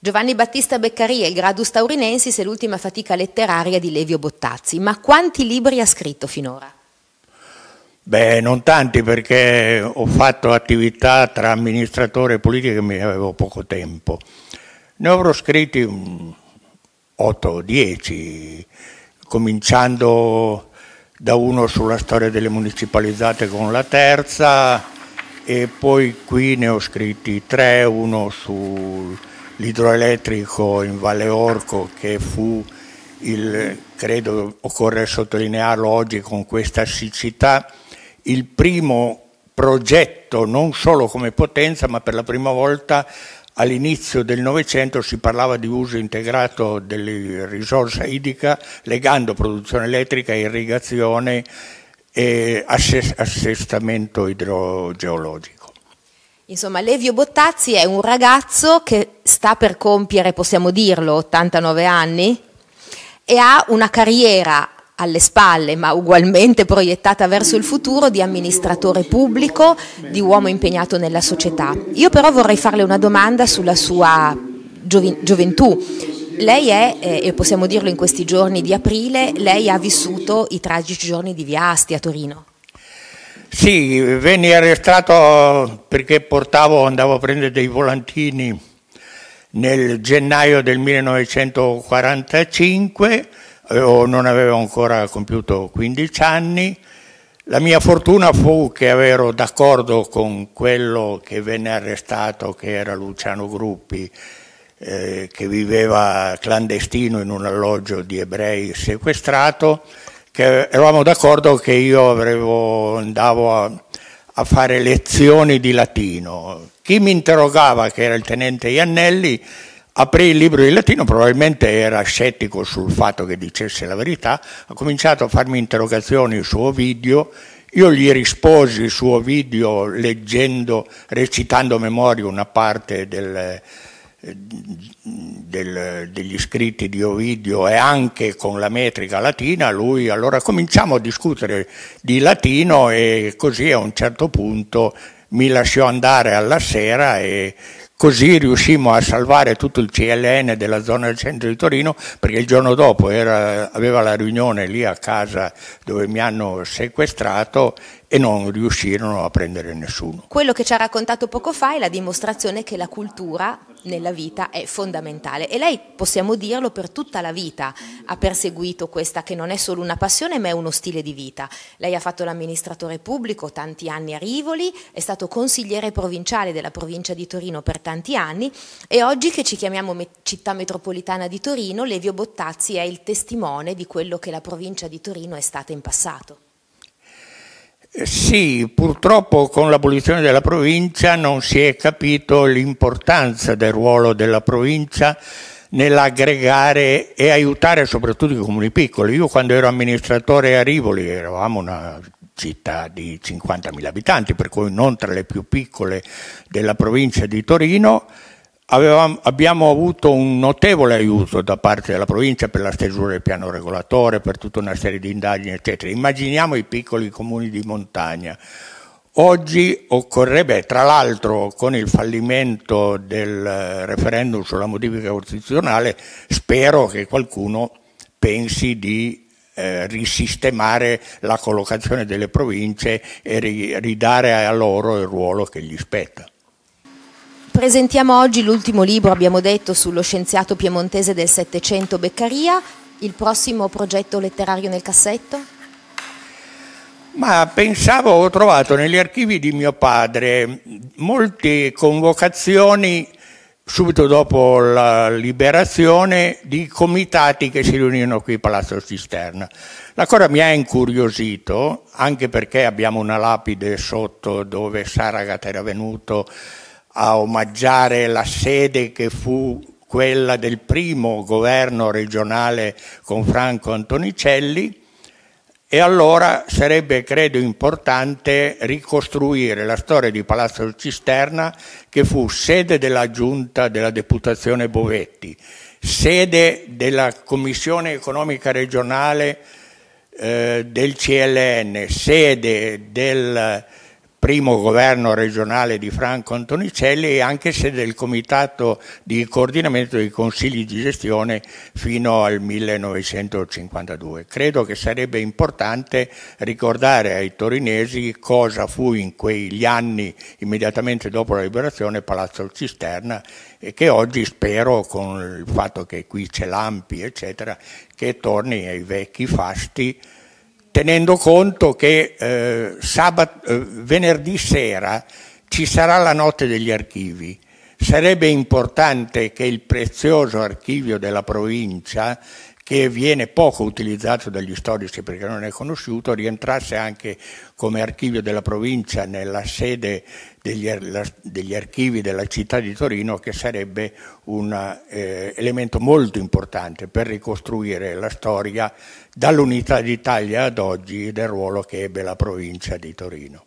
Giovanni Battista Beccaria, il Gradus Taurinensis è l'ultima fatica letteraria di Levio Bottazzi, ma quanti libri ha scritto finora? Beh, non tanti perché ho fatto attività tra amministratore e politica e mi avevo poco tempo. Ne avrò scritti 8 10, cominciando da uno sulla storia delle municipalizzate con la terza e poi qui ne ho scritti tre, uno sul l'idroelettrico in Valle Orco che fu il, credo occorre sottolinearlo oggi con questa siccità, il primo progetto non solo come potenza ma per la prima volta all'inizio del Novecento si parlava di uso integrato della risorsa idrica legando produzione elettrica, irrigazione e assestamento idrogeologico. Insomma, Levio Bottazzi è un ragazzo che sta per compiere, possiamo dirlo, 89 anni e ha una carriera alle spalle, ma ugualmente proiettata verso il futuro, di amministratore pubblico, di uomo impegnato nella società. Io però vorrei farle una domanda sulla sua gioventù. Lei è, eh, e possiamo dirlo in questi giorni di aprile, lei ha vissuto i tragici giorni di Via Asti a Torino. Sì, venni arrestato perché portavo, andavo a prendere dei volantini nel gennaio del 1945, eh, non avevo ancora compiuto 15 anni. La mia fortuna fu che ero d'accordo con quello che venne arrestato, che era Luciano Gruppi, eh, che viveva clandestino in un alloggio di ebrei sequestrato che eravamo d'accordo che io avevo, andavo a, a fare lezioni di latino. Chi mi interrogava, che era il tenente Iannelli, aprì il libro di latino, probabilmente era scettico sul fatto che dicesse la verità, ha cominciato a farmi interrogazioni su Ovidio, io gli risposi su Ovidio leggendo, recitando a memoria una parte del, del, degli scritti di Ovidio e anche con la metrica latina, lui allora cominciamo a discutere di latino e così a un certo punto mi lasciò andare alla sera e così riuscimmo a salvare tutto il CLN della zona del centro di Torino perché il giorno dopo era, aveva la riunione lì a casa dove mi hanno sequestrato e non riuscirono a prendere nessuno. Quello che ci ha raccontato poco fa è la dimostrazione che la cultura nella vita è fondamentale e lei, possiamo dirlo, per tutta la vita ha perseguito questa che non è solo una passione ma è uno stile di vita. Lei ha fatto l'amministratore pubblico tanti anni a Rivoli, è stato consigliere provinciale della provincia di Torino per tanti anni e oggi che ci chiamiamo città metropolitana di Torino, Levio Bottazzi è il testimone di quello che la provincia di Torino è stata in passato. Sì, purtroppo con l'abolizione della provincia non si è capito l'importanza del ruolo della provincia nell'aggregare e aiutare soprattutto i comuni piccoli. Io quando ero amministratore a Rivoli eravamo una città di 50.000 abitanti, per cui non tra le più piccole della provincia di Torino, Avevamo, abbiamo avuto un notevole aiuto da parte della provincia per la stesura del piano regolatore, per tutta una serie di indagini, eccetera. Immaginiamo i piccoli comuni di montagna. Oggi occorrebbe, tra l'altro con il fallimento del eh, referendum sulla modifica costituzionale, spero che qualcuno pensi di eh, risistemare la collocazione delle province e ridare a loro il ruolo che gli spetta presentiamo oggi l'ultimo libro, abbiamo detto, sullo scienziato piemontese del Settecento Beccaria. Il prossimo progetto letterario nel cassetto? Ma pensavo, ho trovato negli archivi di mio padre molte convocazioni subito dopo la liberazione di comitati che si riunivano qui a Palazzo Cisterna. La cosa mi ha incuriosito, anche perché abbiamo una lapide sotto dove Saragat era venuto a omaggiare la sede che fu quella del primo governo regionale con Franco Antonicelli e allora sarebbe credo importante ricostruire la storia di Palazzo Cisterna che fu sede della giunta della deputazione Bovetti, sede della commissione economica regionale eh, del CLN, sede del primo governo regionale di Franco Antonicelli e anche se del comitato di coordinamento dei consigli di gestione fino al 1952. Credo che sarebbe importante ricordare ai torinesi cosa fu in quegli anni immediatamente dopo la liberazione Palazzo Cisterna e che oggi spero con il fatto che qui c'è l'Ampi eccetera che torni ai vecchi fasti tenendo conto che eh, sabato, eh, venerdì sera ci sarà la notte degli archivi. Sarebbe importante che il prezioso archivio della provincia che viene poco utilizzato dagli storici perché non è conosciuto, rientrasse anche come archivio della provincia nella sede degli, degli archivi della città di Torino, che sarebbe un eh, elemento molto importante per ricostruire la storia dall'unità d'Italia ad oggi del ruolo che ebbe la provincia di Torino.